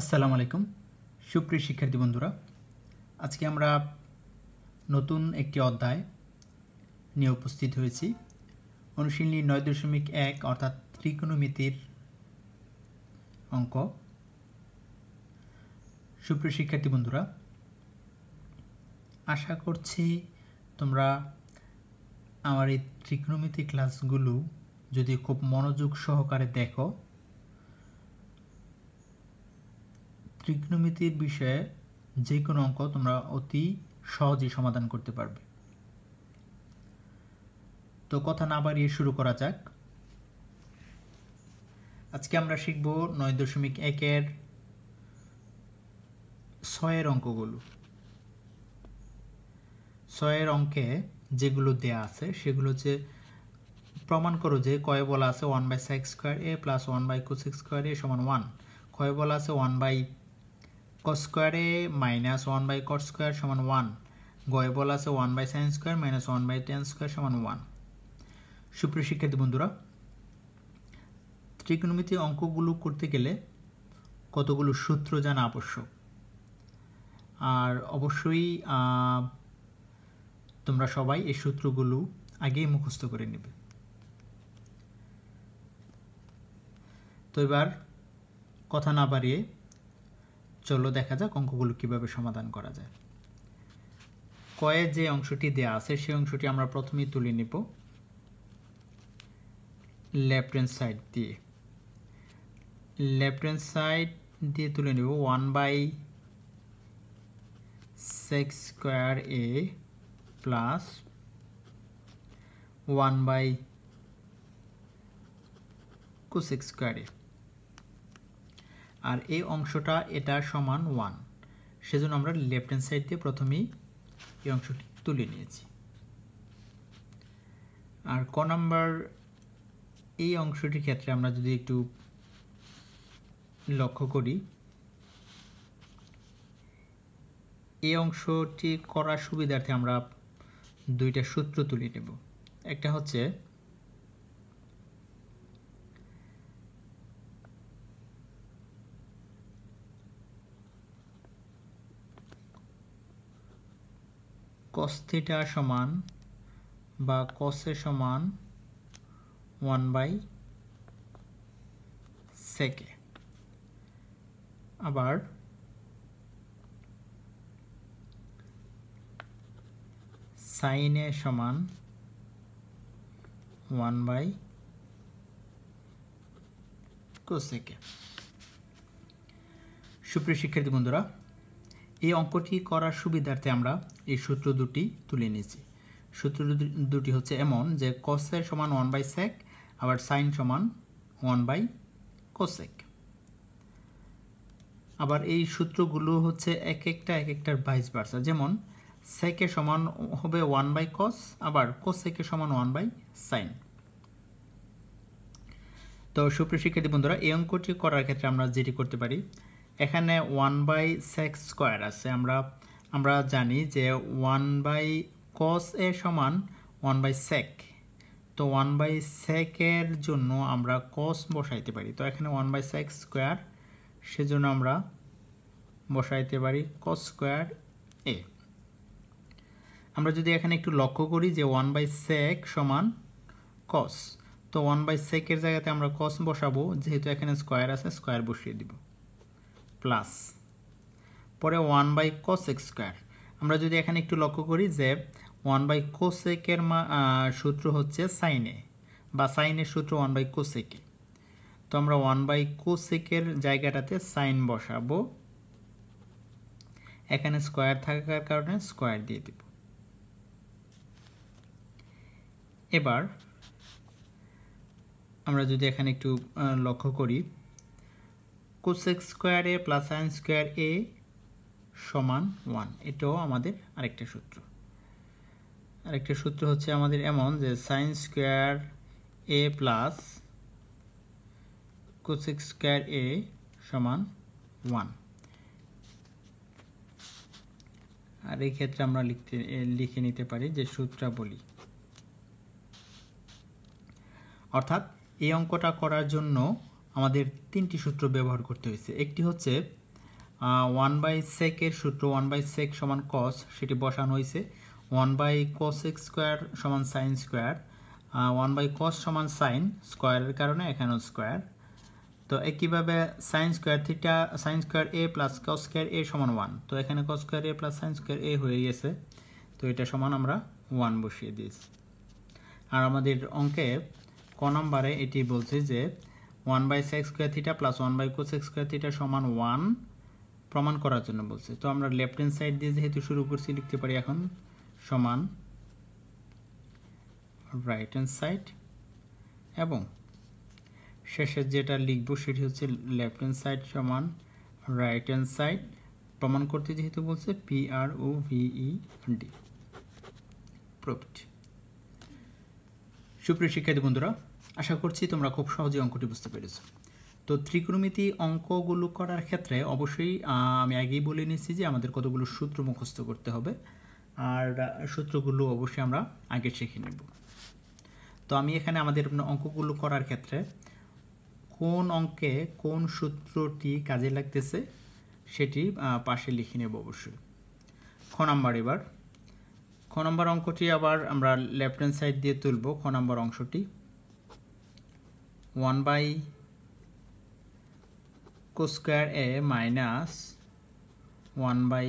আসসালামু আলাইকুম সুপ্রিয় শিক্ষার্থী বন্ধুরা আজকে আমরা নতুন একটি অধ্যায় নিয়ে উপস্থিত হয়েছি অনুশীলনী নয় দশমিক এক অর্থাৎ ত্রিকোণমিতির অঙ্ক সুপ্রিয় শিক্ষার্থী বন্ধুরা আশা করছি তোমরা আমার এই ত্রিকোণমিতি ক্লাসগুলো যদি খুব মনোযোগ সহকারে দেখো ত্রিকোণমিতির বিষয়ে যে কোনো অঙ্ক তোমরা অতি সহজেই সমাধান করতে পারবে তো কথা না বাড়িয়ে শুরু করা যাক আজকে আমরা শিখব নয় দশমিক একের ছয়ের অঙ্কগুলো ছয়ের অঙ্কে যেগুলো দেয়া আছে সেগুলো হচ্ছে প্রমাণ করো যে কয়ে বলা আছে one by sec square A plus one by sec square A সমান ওয়ান কয় বলা আছে ওয়ান বাই কস স্কোয়ারে minus one by cot square সমান ওয়ান গয়ে বল আছে one by sine square minus one by tan square সমান ওয়ান সুপ্রিয় শিক্ষার্থী বন্ধুরা ত্রিকোণমিতি অঙ্কগুলো করতে গেলে কতগুলো সূত্র জানা আবশ্যক আর অবশ্যই তোমরা সবাই এই সূত্রগুলো আগেই মুখস্থ করে নেবে তো এবার কথা না বাড়িয়ে চলো দেখা যাক অঙ্কগুলো কিভাবে সমাধান করা যায় কয়ে যে অংশটি দেয়া আছে সেই অংশটি আমরা প্রথমেই তুলে নিব লেফট হ্যান্ড সাইড দিয়ে লেফট হ্যান্ড সাইড দিয়ে তুলে নেব one by sec square A plus one by cosec square A আর এই অংশটা এটা সমান ওয়ান সেজন্য আমরা লেফট হ্যান্ড সাইড দিয়ে প্রথমেই এই অংশটি তুলে নিয়েছি আর ক নাম্বার এই অংশটির ক্ষেত্রে আমরা যদি একটু লক্ষ্য করি এই অংশটি করার সুবিধার্থে আমরা দুইটা সূত্র তুলে নেব একটা হচ্ছে কস সমান বা কসে সমান ওয়ান বাই সেকে আবার সাইনে সমান ওয়ান বাই কোসেকে সুপ্রিয় শিক্ষার্থী বন্ধুরা এই অঙ্কটি করার সুবিধার্থে আমরা এই সূত্র দুটি তুলে নিয়েছি সূত্র দুটি হচ্ছে এমন যে কসের সমান ওয়ান বাই সেক আবার সাইন সমান ওয়ান বাই কোসেক আবার এই সূত্রগুলো হচ্ছে এক একটা এক একটার বাইশ বার্সা যেমন সেকের সমান হবে ওয়ান বাই কস আবার কোসেকের সমান ওয়ান বাই সাইন তো সুপ্রিয় শিক্ষার্থী বন্ধুরা এই অঙ্কটি করার ক্ষেত্রে আমরা যেটি করতে পারি এখানে ওয়ান বাই সেক স্কোয়ার আছে আমরা আমরা জানি যে ওয়ান বাই কস এ সমান ওয়ান বাই সেক তো ওয়ান বাই সেকের জন্য আমরা কস বসাইতে পারি তো এখানে ওয়ান বাই সেক স্কোয়ার সেজন্য আমরা বসাইতে পারি কস স্কোয়ার এ আমরা যদি এখানে একটু লক্ষ্য করি যে ওয়ান বাই সেক সমান কস তো ওয়ান বাই সেকের জায়গাতে আমরা কস বসাবো যেহেতু এখানে স্কোয়ার আছে স্কোয়ার বসিয়ে দিব প্লাস পরে ওয়ান বাই কসেক স্কোয়ার আমরা যদি এখানে একটু লক্ষ্য করি যে ওয়ান বাই কোসেকের সূত্র হচ্ছে সাইনে বা সাইনের সূত্র ওয়ান বাই কোসেকে তো আমরা ওয়ান বাই কোসেকের জায়গাটাতে সাইন বসাবো এখানে স্কোয়ার থাকার কারণে স্কোয়ার দিয়ে দেব এবার আমরা যদি এখানে একটু লক্ষ্য করি cosec A plus sine square A সমান ওয়ান এটাও আমাদের আরেকটা সূত্র আরেকটা সূত্র হচ্ছে আমাদের এমন যে sine square A plus cosec square A সমান ওয়ান আর এই ক্ষেত্রে আমরা লিখতে লিখে নিতে পারি যে বলি অর্থাৎ এই অঙ্কটা করার জন্য আমাদের তিনটি সূত্র ব্যবহার করতে হয়েছে একটি হচ্ছে ওয়ান বাই সেকের সূত্র ওয়ান বাই সেক সমান কস সেটি বসানো হয়েছে one by cosec square সমান sine square one by cos সমান সাইন স্কোয়ারের কারণে এখানেও স্কোয়ার তো একইভাবে sine square theta sine square A plus cos square A সমান ওয়ান তো এখানে cos square A plus sine square A হয়ে গেছে তো এটা সমান আমরা ওয়ান বসিয়ে দিয়েছি আর আমাদের অঙ্কে ক নম্বরে এটি বলছে যে one by sec square theta plus one by cosec square theta সমান ওয়ান প্রমাণ করার জন্য বলছে তো আমরা লেফট হ্যান্ড সাইড দিয়ে যেহেতু শুরু করছি লিখতে পারি এখন সমান রাইট হ্যান্ড সাইড এবং শেষে যেটা লিখব সেটি হচ্ছে লেফট হ্যান্ড সাইড সমান রাইট হ্যান্ড সাইড প্রমাণ করতে যেহেতু বলছে P R O V E D প্রফিট সুপ্রিয় শিক্ষার্থী বন্ধুরা আশা করছি তোমরা খুব সহজে অঙ্কটি বুঝতে পেরেছো তো ত্রিকোণমিতি অঙ্কগুলো করার ক্ষেত্রে অবশ্যই আমি আগেই বলে নিয়েছি যে আমাদের কতগুলো সূত্র মুখস্থ করতে হবে আর সূত্রগুলো অবশ্যই আমরা আগে শিখে নেব তো আমি এখানে আমাদের অঙ্কগুলো করার ক্ষেত্রে কোন অঙ্কে কোন সূত্রটি কাজে লাগতেছে সেটি পাশে লিখে নেব অবশ্যই খ নাম্বার এবার খ নাম্বার অঙ্কটি আবার আমরা লেফট হ্যান্ড সাইড দিয়ে তুলব খ নাম্বার অংশটি one by square A minus one by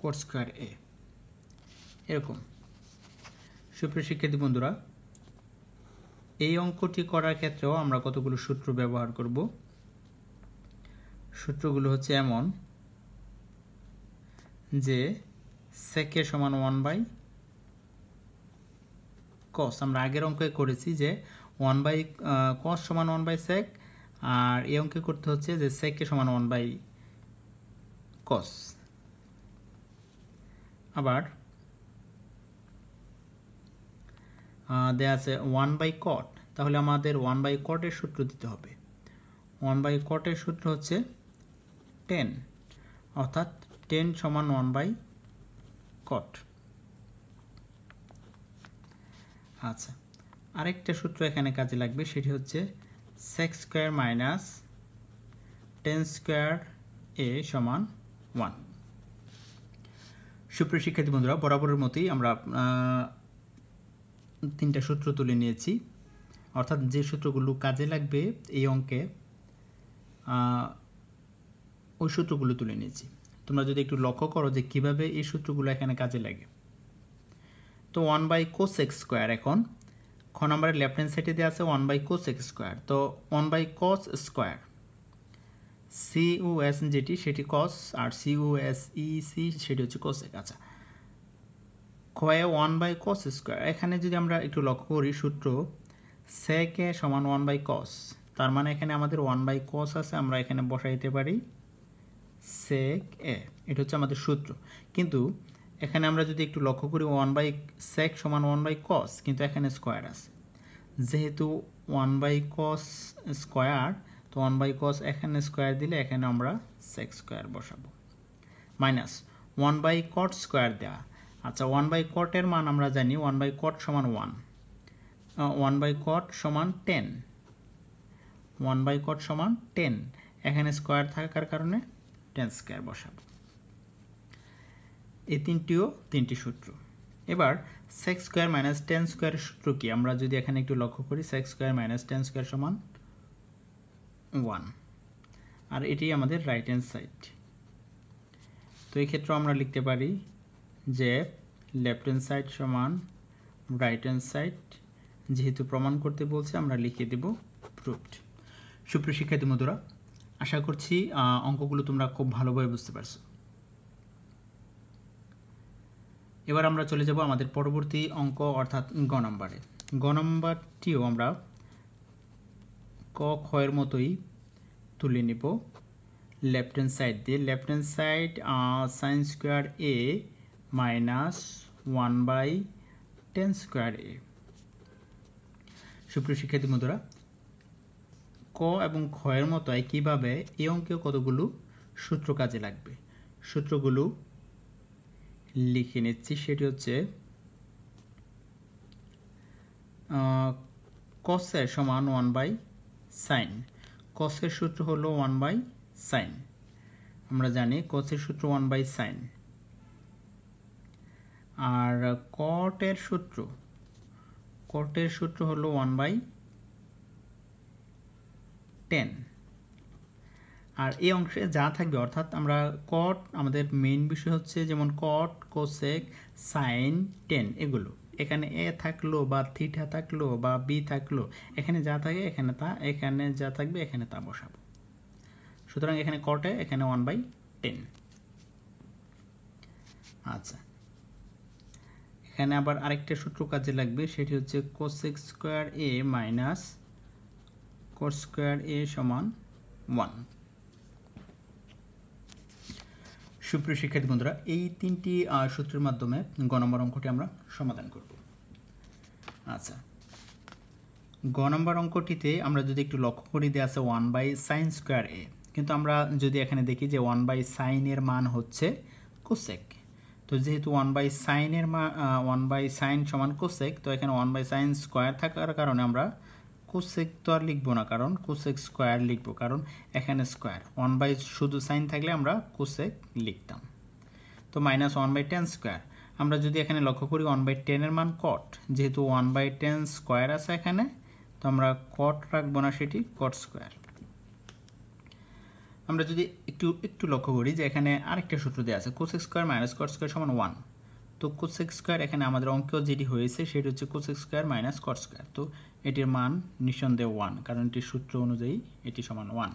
cot square A এরকম সুপ্রিয় শিক্ষার্থী বন্ধুরা এই অঙ্কটি করার ক্ষেত্রেও আমরা কতগুলো সূত্র ব্যবহার করব সূত্রগুলো হচ্ছে এমন যে সেকে সমান ওয়ান বাই কস আমরা আগের অঙ্কে করেছি যে ওয়ান বাই কস সমান ওয়ান বাই সেক আর এই অঙ্কে করতে হচ্ছে যে সেককে সমান ওয়ান বাই কস আবার দেয়া আছে ওয়ান বাই কট তাহলে আমাদের ওয়ান বাই কটের সূত্র দিতে হবে ওয়ান বাই কটের সূত্র হচ্ছে টেন অর্থাৎ টেন সমান ওয়ান বাই কট আচ্ছা আরেকটা সূত্র এখানে কাজে লাগবে সেটি হচ্ছে sec square minus tan square A সমান ওয়ান সুপ্রিয় শিক্ষার্থী বন্ধুরা বরাবরের মতোই আমরা তিনটা সূত্র তুলে নিয়েছি অর্থাৎ যে সূত্রগুলো কাজে লাগবে এই অঙ্কে ওই সূত্রগুলো তুলে নিয়েছি তোমরা যদি একটু লক্ষ্য করো যে কিভাবে এই সূত্রগুলো এখানে কাজে লাগে তো ওয়ান বাই কোসেক্স স্কোয়ার এখন খ নম্বরের লেফট হ্যান্ড সাইডে দেওয়া আছে one by cosec square তো ওয়ান বাই কস স্কোয়ার সিউএস যেটি সেটি কস আর সিউএস ইসি e সেটি হচ্ছে কোসেক আচ্ছা খয়ে ওয়ান বাই কস স্কোয়ার এখানে যদি আমরা একটু লক্ষ্য করি সূত্র সেকে সমান ওয়ান বাই কস তার মানে এখানে আমাদের ওয়ান বাই কস আছে আমরা এখানে বসাইতে পারি সেক এ এটা হচ্ছে আমাদের সূত্র কিন্তু এখানে আমরা যদি একটু লক্ষ্য করি ওয়ান বাই সেক সমান ওয়ান বাই কস কিন্তু এখানে স্কোয়ার আছে যেহেতু ওয়ান বাই কস স্কোয়ার তো ওয়ান বাই কস এখানে স্কোয়ার দিলে এখানে আমরা সেক স্কোয়ার বসাবো minus one by cot square দেওয়া আচ্ছা ওয়ান বাই কটের মান আমরা জানি ওয়ান বাই কট সমান ওয়ান ওয়ান বাই কট সমান টেন ওয়ান বাই কট সমান টেন এখানে স্কোয়ার থাকার কারণে টেন স্কোয়ার বসাবো এই তিনটিও তিনটি সূত্র এবার sec square minus tan square সূত্র কি আমরা যদি এখানে একটু লক্ষ্য করি sec square minus tan square সমান ওয়ান আর এটি আমাদের রাইট হ্যান্ড সাইড তো এই ক্ষেত্রে আমরা লিখতে পারি যে লেফট হ্যান্ড সাইড সমান রাইট হ্যান্ড সাইড যেহেতু প্রমাণ করতে বলছে আমরা লিখে দেব প্রুফড সুপ্রিয় শিক্ষার্থী মধুরা আশা করছি অঙ্কগুলো তোমরা খুব ভালোভাবে বুঝতে পারছো এবার আমরা চলে যাব আমাদের পরবর্তী অঙ্ক অর্থাৎ গ নম্বরে গ নম্বরটিও আমরা ক ক্ষয়ের মতোই তুলে নেব লেফট হ্যান্ড সাইড দিয়ে left hand side sine square A minus one by tan square A সুপ্রিয় শিক্ষার্থী মধুরা ক এবং ক্ষয়ের মতোই কীভাবে এই অঙ্কে কতগুলো সূত্র কাজে লাগবে সূত্রগুলো লিখে নিচ্ছি সেটি হচ্ছে কসের সমান ওয়ান বাই সাইন কসের সূত্র হলো ওয়ান বাই সাইন আমরা জানি কসের সূত্র ওয়ান বাই সাইন আর কটের সূত্র কটের সূত্র হলো ওয়ান বাই টেন আর এই অংশে যা থাকবে অর্থাৎ আমরা কট আমাদের মেইন বিষয় হচ্ছে যেমন কট কোসেক সাইন টেন এগুলো এখানে এ থাকলো বা থিটা থাকলো বা বি থাকলো এখানে যা থাকে এখানে তা এখানে যা থাকবে এখানে তা বসাবো সুতরাং এখানে কটে এখানে ওয়ান বাই টেন আচ্ছা এখানে আবার আরেকটা সূত্র কাজে লাগবে সেটি হচ্ছে cosec square A minus cot square A সমান ওয়ান সুপ্রিয় শিক্ষার্থী বন্ধুরা এই তিনটি সূত্রের মাধ্যমে গণম্বর অঙ্কটি আমরা সমাধান করব আচ্ছা গ নম্বর অঙ্কটিতে আমরা যদি একটু লক্ষ্য করি দেওয়া আছে one by sine square A কিন্তু আমরা যদি এখানে দেখি যে ওয়ান বাই সাইনের মান হচ্ছে কোসেক তো যেহেতু ওয়ান বাই সাইনের মান ওয়ান বাই সাইন সমান কোসেক তো এখানে ওয়ান বাই সাইন স্কোয়ার থাকার কারণে আমরা কোসেক তো আর লিখবো না কারণ কোসেক স্কোয়ার লিখবো কারণ এখানে স্কোয়ার ওয়ান বাই শুধু সাইন থাকলে আমরা কোসেক লিখতাম তো minus one by tan square আমরা যদি এখানে লক্ষ্য করি ওয়ান বাই টেনের মান কট যেহেতু ওয়ান বাই টেন স্কোয়ার আছে এখানে তো আমরা কট রাখবো না সেটি কট স্কোয়ার আমরা যদি একটু একটু লক্ষ্য করি যে এখানে আরেকটা সূত্র দেওয়া আছে cosec square minus cot square সমান ওয়ান তো কোসেক স্কোয়ার এখানে আমাদের অঙ্ক যেটি হয়েছে সেটি হচ্ছে cosec square minus cot square তো এটির মান নিঃসন্দেহ ওয়ান কারণ এটির সূত্র অনুযায়ী এটি সমান ওয়ান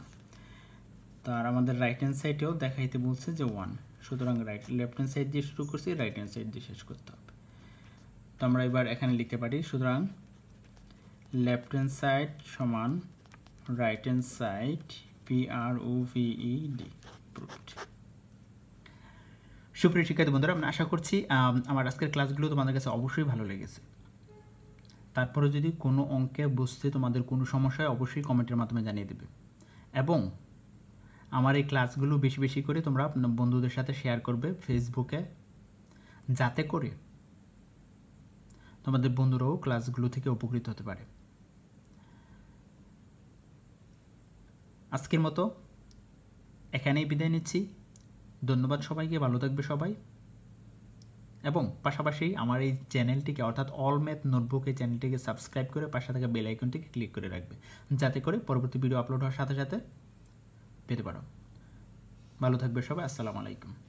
তার আমাদের রাইট হ্যান্ড সাইডেও দেখাইতে বলছে যে ওয়ান সুতরাং রাইট লেফট হ্যান্ড সাইড দিয়ে শুরু করছি রাইট হ্যান্ড সাইড দিয়ে শেষ করতে হবে তো আমরা এবার এখানে লিখতে পারি সুতরাং লেফট হ্যান্ড সাইড সমান right hand side P R O V E D সুপ্রিয় শিক্ষার্থী বন্ধুরা আমি আশা করছি আমার আজকের ক্লাসগুলো তোমাদের কাছে অবশ্যই ভালো লেগেছে তারপরে যদি কোনো অঙ্কে বুঝতে তোমাদের কোনো সমস্যায় অবশ্যই কমেন্টের মাধ্যমে জানিয়ে দেবে এবং আমার এই ক্লাসগুলো বেশি বেশি করে তোমরা বন্ধুদের সাথে শেয়ার করবে ফেসবুকে যাতে করে তোমাদের বন্ধুরাও ক্লাসগুলো থেকে উপকৃত হতে পারে আজকের মতো এখানেই বিদায় নিচ্ছি ধন্যবাদ সবাইকে ভালো থাকবে সবাই এবং পাশাপাশি আমার এই চ্যানেলটিকে অর্থাৎ অল ম্যাথ নোটবুক চ্যানেলটিকে সাবস্ক্রাইব করে পাশে থাকা বেল আইকনটিকে ক্লিক করে রাখবে যাতে করে পরবর্তী ভিডিও আপলোড হওয়ার সাথে সাথে পেতে পারো ভালো থাকবে সবাই আসসালামু আলাইকুম